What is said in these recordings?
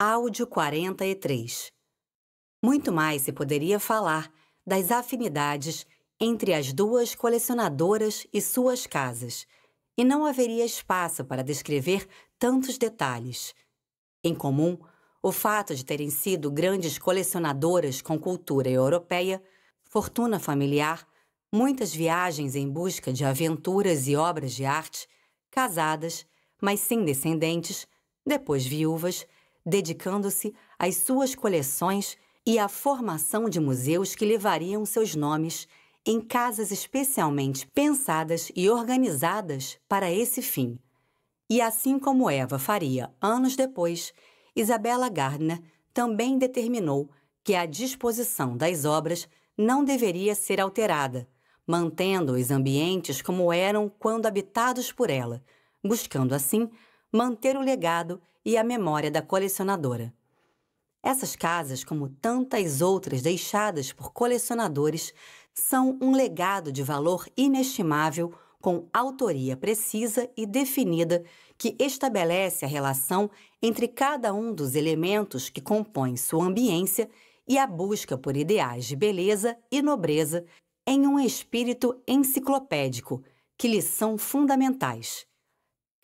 Áudio 43. Muito mais se poderia falar das afinidades entre as duas colecionadoras e suas casas, e não haveria espaço para descrever tantos detalhes. Em comum, o fato de terem sido grandes colecionadoras com cultura europeia, fortuna familiar, muitas viagens em busca de aventuras e obras de arte, casadas, mas sem descendentes, depois viúvas, dedicando-se às suas coleções e à formação de museus que levariam seus nomes em casas especialmente pensadas e organizadas para esse fim. E assim como Eva faria anos depois, Isabella Gardner também determinou que a disposição das obras não deveria ser alterada, mantendo os ambientes como eram quando habitados por ela, buscando assim manter o legado e a memória da colecionadora. Essas casas, como tantas outras deixadas por colecionadores, são um legado de valor inestimável com autoria precisa e definida que estabelece a relação entre cada um dos elementos que compõem sua ambiência e a busca por ideais de beleza e nobreza em um espírito enciclopédico que lhes são fundamentais.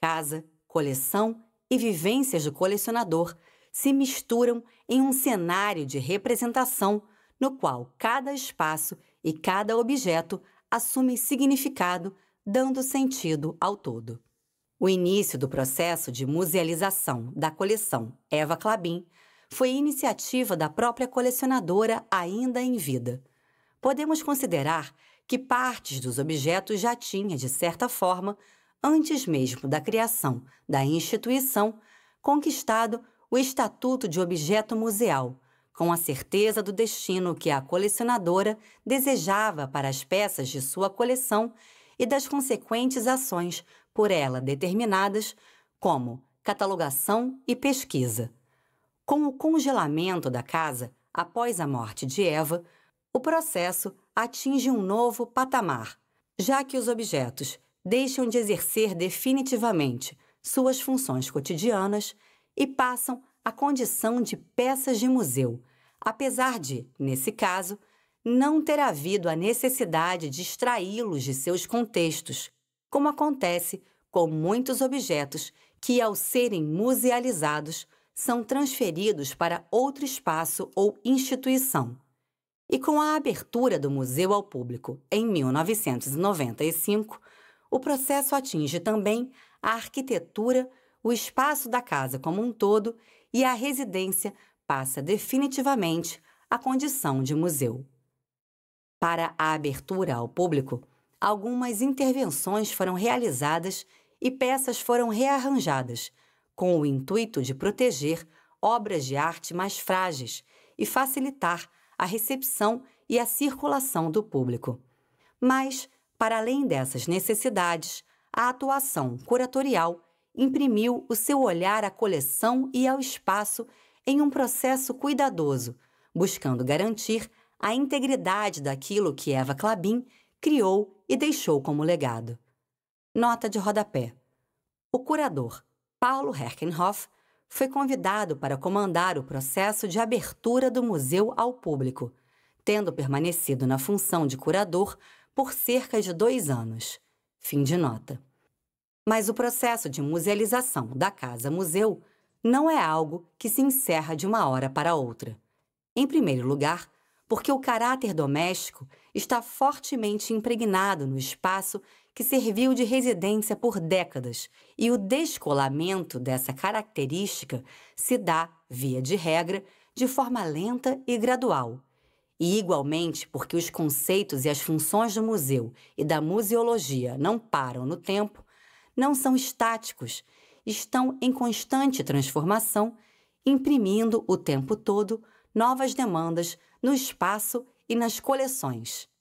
Casa, coleção e vivências do colecionador se misturam em um cenário de representação no qual cada espaço e cada objeto assume significado, dando sentido ao todo. O início do processo de musealização da coleção Eva Clabin foi iniciativa da própria colecionadora ainda em vida. Podemos considerar que partes dos objetos já tinha, de certa forma, antes mesmo da criação da instituição, conquistado o estatuto de objeto museal, com a certeza do destino que a colecionadora desejava para as peças de sua coleção e das consequentes ações por ela determinadas, como catalogação e pesquisa. Com o congelamento da casa após a morte de Eva, o processo atinge um novo patamar, já que os objetos deixam de exercer definitivamente suas funções cotidianas e passam à condição de peças de museu, apesar de, nesse caso, não ter havido a necessidade de extraí-los de seus contextos, como acontece com muitos objetos que, ao serem musealizados, são transferidos para outro espaço ou instituição. E com a abertura do museu ao público em 1995, o processo atinge também a arquitetura, o espaço da casa como um todo e a residência passa definitivamente à condição de museu. Para a abertura ao público, algumas intervenções foram realizadas e peças foram rearranjadas, com o intuito de proteger obras de arte mais frágeis e facilitar a recepção e a circulação do público. Mas para além dessas necessidades, a atuação curatorial imprimiu o seu olhar à coleção e ao espaço em um processo cuidadoso, buscando garantir a integridade daquilo que Eva Clabin criou e deixou como legado. Nota de rodapé. O curador, Paulo Herkenhoff, foi convidado para comandar o processo de abertura do museu ao público, tendo permanecido na função de curador por cerca de dois anos. Fim de nota. Mas o processo de musealização da casa-museu não é algo que se encerra de uma hora para outra. Em primeiro lugar, porque o caráter doméstico está fortemente impregnado no espaço que serviu de residência por décadas, e o descolamento dessa característica se dá, via de regra, de forma lenta e gradual, e, igualmente, porque os conceitos e as funções do museu e da museologia não param no tempo, não são estáticos, estão em constante transformação, imprimindo o tempo todo novas demandas no espaço e nas coleções.